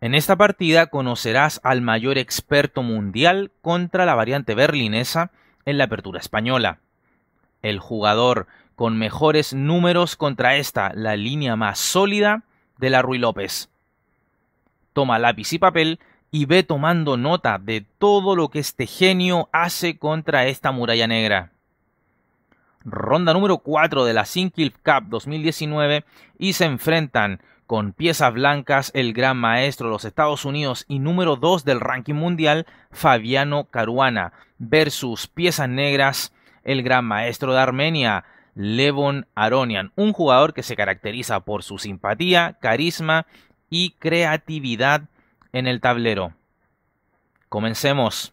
En esta partida conocerás al mayor experto mundial contra la variante berlinesa en la apertura española. El jugador con mejores números contra esta, la línea más sólida de la Rui López. Toma lápiz y papel y ve tomando nota de todo lo que este genio hace contra esta muralla negra. Ronda número 4 de la Sinkilf Cup 2019 y se enfrentan con piezas blancas el gran maestro de los Estados Unidos y número 2 del ranking mundial Fabiano Caruana versus piezas negras el gran maestro de Armenia Levon Aronian, un jugador que se caracteriza por su simpatía, carisma y creatividad en el tablero. Comencemos.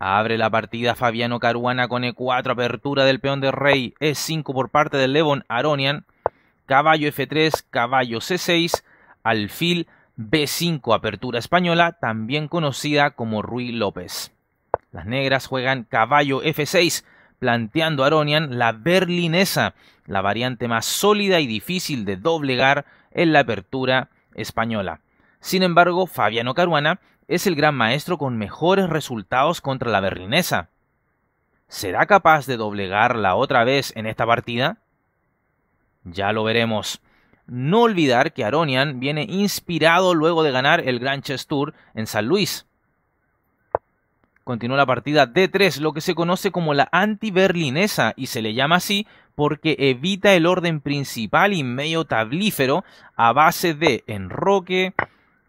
Abre la partida Fabiano Caruana con E4, apertura del peón de rey, E5 por parte de Levon Aronian caballo F3, caballo C6, alfil B5 apertura española, también conocida como Ruy López. Las negras juegan caballo F6, planteando a Aronian la berlinesa, la variante más sólida y difícil de doblegar en la apertura española. Sin embargo, Fabiano Caruana es el gran maestro con mejores resultados contra la berlinesa. ¿Será capaz de doblegarla otra vez en esta partida? Ya lo veremos. No olvidar que Aronian viene inspirado luego de ganar el Grand Chess Tour en San Luis. Continúa la partida D3, lo que se conoce como la anti-berlinesa, y se le llama así porque evita el orden principal y medio tablífero a base de enroque,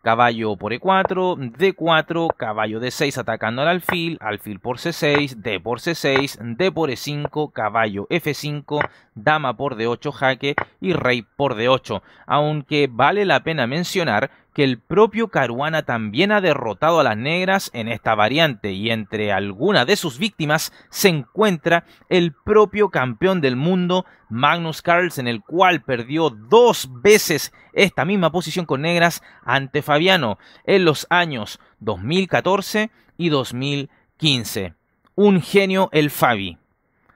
caballo por e4, d4, caballo d6 atacando al alfil, alfil por c6, d por c6, d por e5, caballo f5, dama por d8 jaque y rey por d8, aunque vale la pena mencionar que el propio Caruana también ha derrotado a las negras en esta variante y entre algunas de sus víctimas se encuentra el propio campeón del mundo Magnus Carlsen, el cual perdió dos veces esta misma posición con negras ante Fabiano en los años 2014 y 2015. Un genio el Fabi.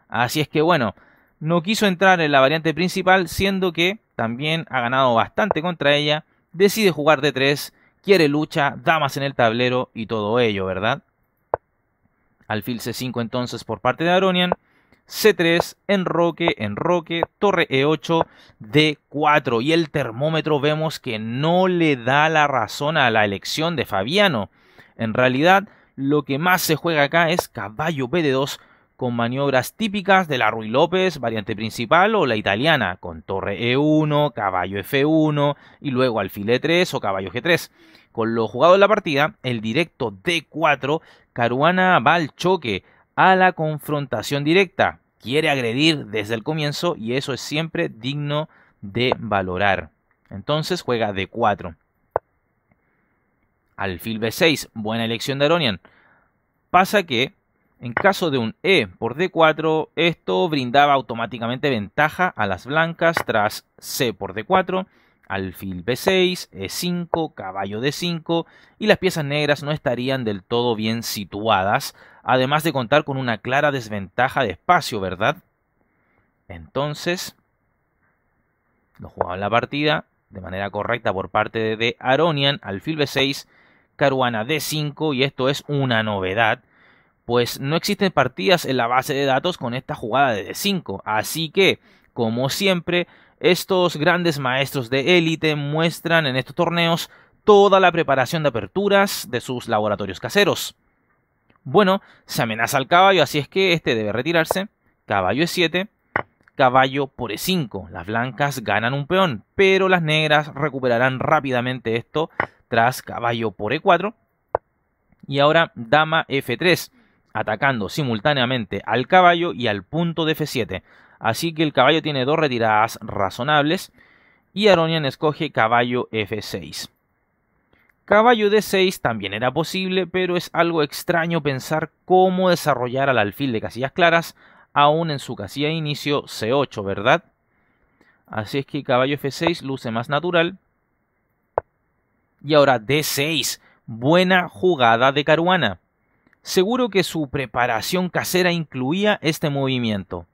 Así es que bueno, no quiso entrar en la variante principal siendo que también ha ganado bastante contra ella decide jugar d 3, quiere lucha, damas en el tablero y todo ello, ¿verdad? Alfil C5 entonces por parte de Aronian. C3, enroque, enroque, torre E8, D4. Y el termómetro vemos que no le da la razón a la elección de Fabiano. En realidad, lo que más se juega acá es caballo B2 con maniobras típicas de la Ruy López, variante principal o la italiana, con torre E1, caballo F1 y luego alfil E3 o caballo G3. Con lo jugado en la partida, el directo D4, Caruana va al choque, a la confrontación directa, quiere agredir desde el comienzo y eso es siempre digno de valorar. Entonces juega D4. Alfil B6, buena elección de Aronian. Pasa que en caso de un E por D4, esto brindaba automáticamente ventaja a las blancas tras C por D4, alfil B6, E5, caballo D5 y las piezas negras no estarían del todo bien situadas, además de contar con una clara desventaja de espacio, ¿verdad? Entonces, lo jugaban la partida de manera correcta por parte de Aronian, alfil B6, caruana D5 y esto es una novedad pues no existen partidas en la base de datos con esta jugada de d 5. Así que, como siempre, estos grandes maestros de élite muestran en estos torneos toda la preparación de aperturas de sus laboratorios caseros. Bueno, se amenaza al caballo, así es que este debe retirarse. Caballo E7, caballo por E5. Las blancas ganan un peón, pero las negras recuperarán rápidamente esto tras caballo por E4. Y ahora dama F3 atacando simultáneamente al caballo y al punto de F7. Así que el caballo tiene dos retiradas razonables y Aronian escoge caballo F6. Caballo D6 también era posible, pero es algo extraño pensar cómo desarrollar al alfil de casillas claras aún en su casilla de inicio C8, ¿verdad? Así es que caballo F6 luce más natural. Y ahora D6, buena jugada de Caruana. Seguro que su preparación casera incluía este movimiento.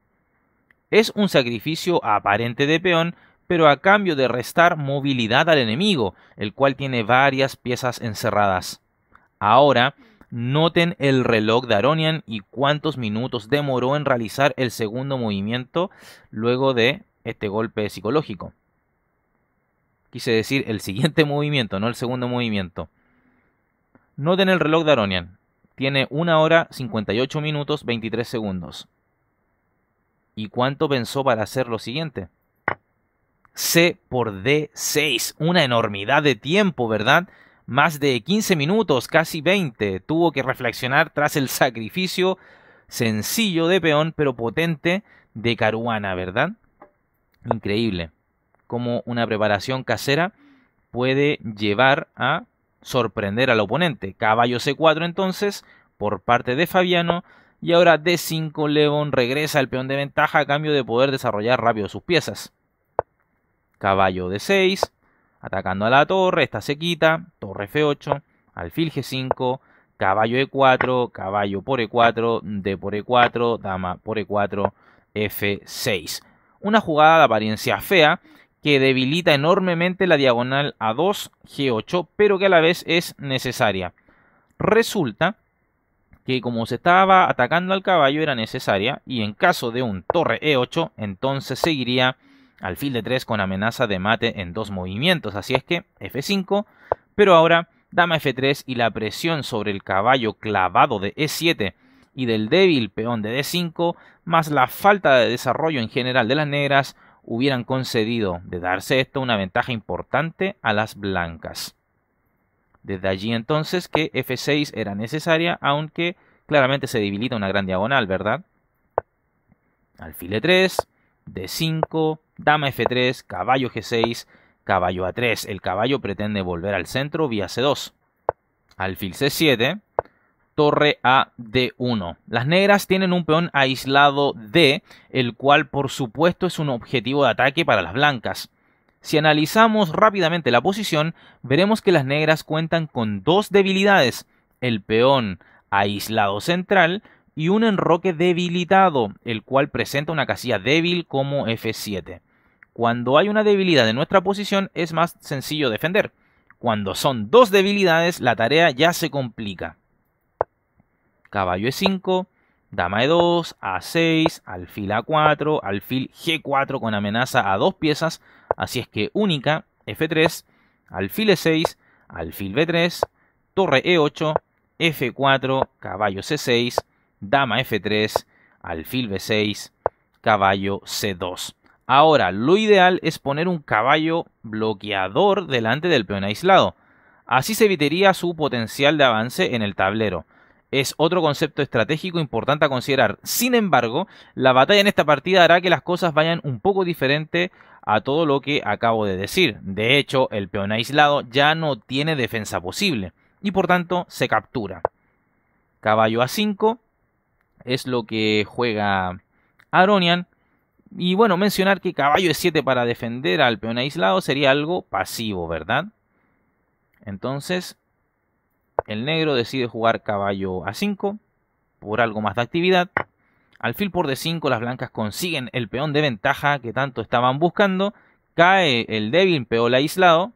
Es un sacrificio aparente de peón, pero a cambio de restar movilidad al enemigo, el cual tiene varias piezas encerradas. Ahora, noten el reloj de Aronian y cuántos minutos demoró en realizar el segundo movimiento luego de este golpe psicológico. Quise decir el siguiente movimiento, no el segundo movimiento. Noten el reloj de Aronian tiene 1 hora 58 minutos 23 segundos. ¿Y cuánto pensó para hacer lo siguiente? C por D6, una enormidad de tiempo, ¿verdad? Más de 15 minutos, casi 20. Tuvo que reflexionar tras el sacrificio sencillo de peón, pero potente de Caruana, ¿verdad? Increíble. Cómo una preparación casera puede llevar a sorprender al oponente. Caballo C4 entonces por parte de Fabiano. Y ahora D5 León regresa al peón de ventaja a cambio de poder desarrollar rápido sus piezas. Caballo D6, atacando a la torre, esta se quita, torre F8, alfil G5, caballo E4, caballo por E4, D por E4, dama por E4, F6. Una jugada de apariencia fea, que debilita enormemente la diagonal A2, G8, pero que a la vez es necesaria. Resulta que como se estaba atacando al caballo era necesaria y en caso de un torre E8 entonces seguiría alfil de 3 con amenaza de mate en dos movimientos, así es que F5, pero ahora dama F3 y la presión sobre el caballo clavado de E7 y del débil peón de D5, más la falta de desarrollo en general de las negras, hubieran concedido, de darse esto, una ventaja importante a las blancas. Desde allí entonces que F6 era necesaria, aunque claramente se debilita una gran diagonal, ¿verdad? Alfil E3, D5, dama F3, caballo G6, caballo A3. El caballo pretende volver al centro vía C2. Alfil C7, torre a 1 Las negras tienen un peón aislado D, el cual por supuesto es un objetivo de ataque para las blancas. Si analizamos rápidamente la posición, veremos que las negras cuentan con dos debilidades, el peón aislado central y un enroque debilitado, el cual presenta una casilla débil como F7. Cuando hay una debilidad en nuestra posición es más sencillo defender. Cuando son dos debilidades la tarea ya se complica caballo E5, dama E2, A6, alfil A4, alfil G4 con amenaza a dos piezas, así es que única, F3, alfil E6, alfil B3, torre E8, F4, caballo C6, dama F3, alfil B6, caballo C2. Ahora, lo ideal es poner un caballo bloqueador delante del peón aislado. Así se evitaría su potencial de avance en el tablero es otro concepto estratégico importante a considerar. Sin embargo, la batalla en esta partida hará que las cosas vayan un poco diferente a todo lo que acabo de decir. De hecho, el peón aislado ya no tiene defensa posible y por tanto se captura. Caballo a 5 es lo que juega Aronian. Y bueno, mencionar que caballo e 7 para defender al peón aislado sería algo pasivo, ¿verdad? Entonces, el negro decide jugar caballo a 5 por algo más de actividad. Alfil por D5, las blancas consiguen el peón de ventaja que tanto estaban buscando. Cae el débil peón aislado.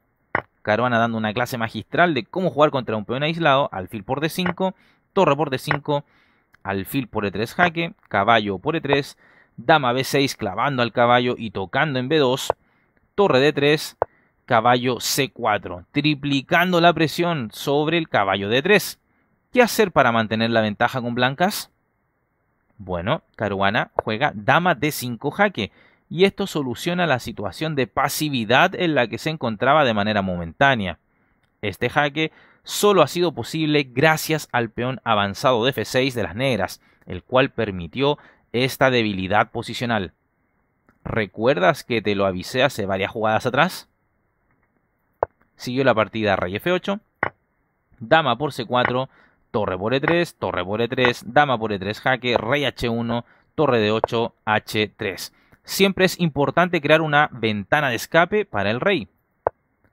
Caruana dando una clase magistral de cómo jugar contra un peón aislado. Alfil por D5, torre por D5, alfil por E3 jaque, caballo por E3, dama B6 clavando al caballo y tocando en B2, torre D3, caballo C4, triplicando la presión sobre el caballo D3. ¿Qué hacer para mantener la ventaja con blancas? Bueno, Caruana juega dama D5 jaque y esto soluciona la situación de pasividad en la que se encontraba de manera momentánea. Este jaque solo ha sido posible gracias al peón avanzado de F6 de las negras, el cual permitió esta debilidad posicional. ¿Recuerdas que te lo avisé hace varias jugadas atrás? siguió la partida rey f8, dama por c4, torre por e3, torre por e3, dama por e3, jaque, rey h1, torre d 8, h3. Siempre es importante crear una ventana de escape para el rey.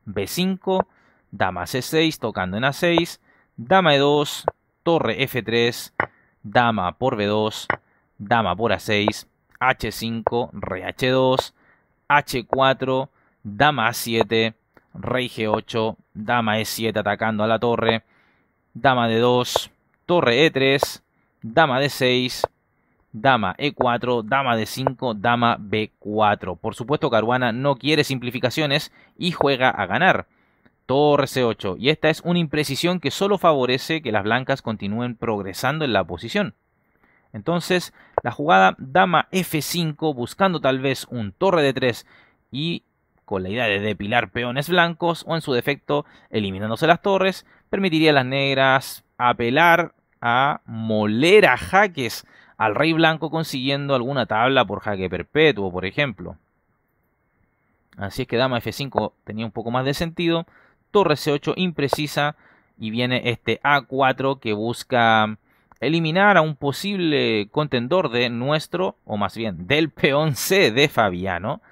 b5, dama c6, tocando en a6, dama e2, torre f3, dama por b2, dama por a6, h5, rey h2, h4, dama a7, rey g8, dama e7 atacando a la torre, dama d 2 torre e3, dama d6, dama e4, dama d5, dama b4. Por supuesto, Caruana no quiere simplificaciones y juega a ganar. Torre c8. Y esta es una imprecisión que solo favorece que las blancas continúen progresando en la posición. Entonces, la jugada dama f5 buscando tal vez un torre d 3 y con la idea de depilar peones blancos o en su defecto eliminándose las torres, permitiría a las negras apelar a moler a jaques al rey blanco consiguiendo alguna tabla por jaque perpetuo, por ejemplo. Así es que dama F5 tenía un poco más de sentido, torre C8 imprecisa y viene este A4 que busca eliminar a un posible contendor de nuestro, o más bien del peón C de Fabiano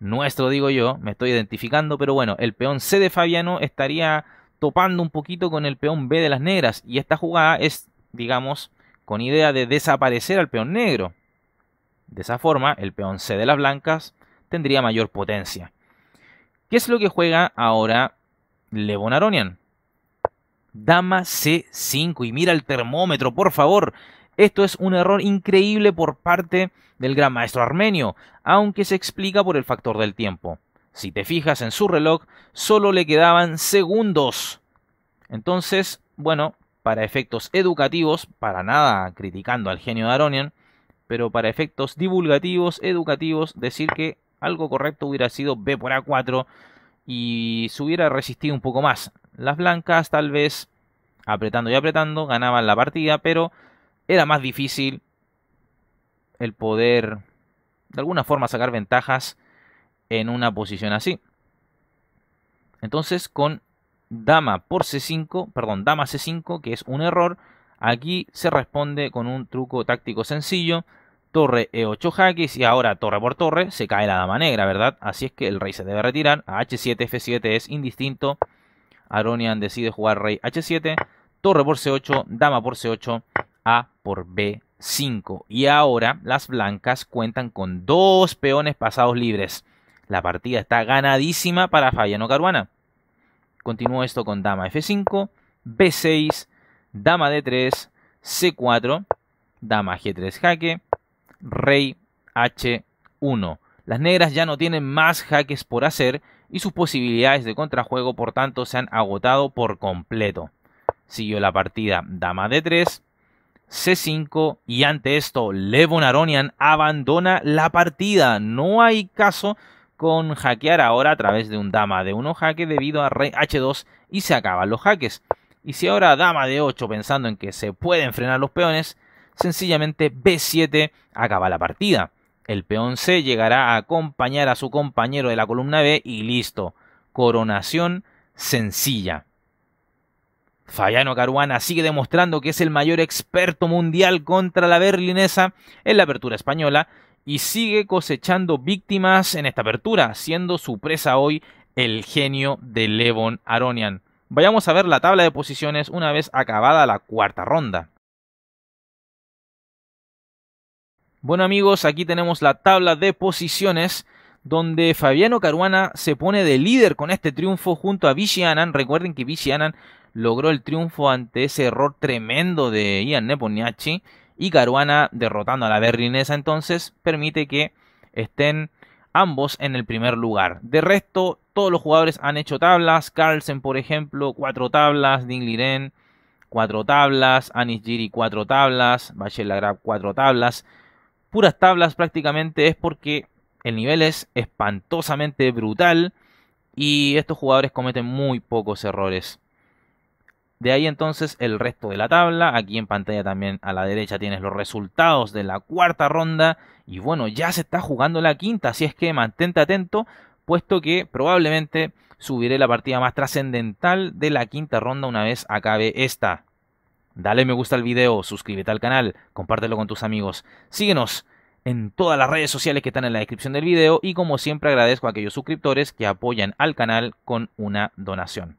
nuestro, digo yo, me estoy identificando, pero bueno, el peón C de Fabiano estaría topando un poquito con el peón B de las negras y esta jugada es, digamos, con idea de desaparecer al peón negro. De esa forma, el peón C de las blancas tendría mayor potencia. ¿Qué es lo que juega ahora Levon Aronian? Dama C5 y mira el termómetro, por favor. Esto es un error increíble por parte del gran maestro armenio, aunque se explica por el factor del tiempo. Si te fijas en su reloj, solo le quedaban segundos. Entonces, bueno, para efectos educativos, para nada criticando al genio de Aronian, pero para efectos divulgativos, educativos, decir que algo correcto hubiera sido B por A4 y se hubiera resistido un poco más. Las blancas tal vez, apretando y apretando, ganaban la partida, pero era más difícil el poder de alguna forma sacar ventajas en una posición así. Entonces con dama por c5, perdón, dama c5, que es un error, aquí se responde con un truco táctico sencillo, torre e8 jaque y ahora torre por torre se cae la dama negra, ¿verdad? Así es que el rey se debe retirar, a h7, f7 es indistinto, Aronian decide jugar rey h7, torre por c8, dama por c8 a por B5. Y ahora las blancas cuentan con dos peones pasados libres. La partida está ganadísima para Fabiano Caruana. Continúo esto con dama F5, B6, dama D3, C4, dama G3 jaque, rey H1. Las negras ya no tienen más jaques por hacer y sus posibilidades de contrajuego por tanto se han agotado por completo. Siguió la partida dama D3, C5 y ante esto Levon Aronian abandona la partida. No hay caso con hackear ahora a través de un dama de 1 jaque debido a rey H2 y se acaban los jaques. Y si ahora dama de 8 pensando en que se pueden frenar los peones, sencillamente B7 acaba la partida. El peón C llegará a acompañar a su compañero de la columna B y listo. Coronación sencilla. Fabiano Caruana sigue demostrando que es el mayor experto mundial contra la berlinesa en la apertura española y sigue cosechando víctimas en esta apertura, siendo su presa hoy el genio de Levon Aronian. Vayamos a ver la tabla de posiciones una vez acabada la cuarta ronda. Bueno amigos, aquí tenemos la tabla de posiciones donde Fabiano Caruana se pone de líder con este triunfo junto a Vichy Recuerden que Vichy logró el triunfo ante ese error tremendo de Ian Neponiachi y Caruana derrotando a la berlinesa entonces permite que estén ambos en el primer lugar. De resto, todos los jugadores han hecho tablas. Carlsen, por ejemplo, cuatro tablas. Ding Liren, cuatro tablas. Anis Giri, cuatro tablas. Bachel Lagrab, cuatro tablas. Puras tablas prácticamente es porque el nivel es espantosamente brutal y estos jugadores cometen muy pocos errores. De ahí entonces el resto de la tabla. Aquí en pantalla también a la derecha tienes los resultados de la cuarta ronda. Y bueno, ya se está jugando la quinta, así es que mantente atento, puesto que probablemente subiré la partida más trascendental de la quinta ronda una vez acabe esta. Dale me gusta al video, suscríbete al canal, compártelo con tus amigos. Síguenos en todas las redes sociales que están en la descripción del video y como siempre agradezco a aquellos suscriptores que apoyan al canal con una donación.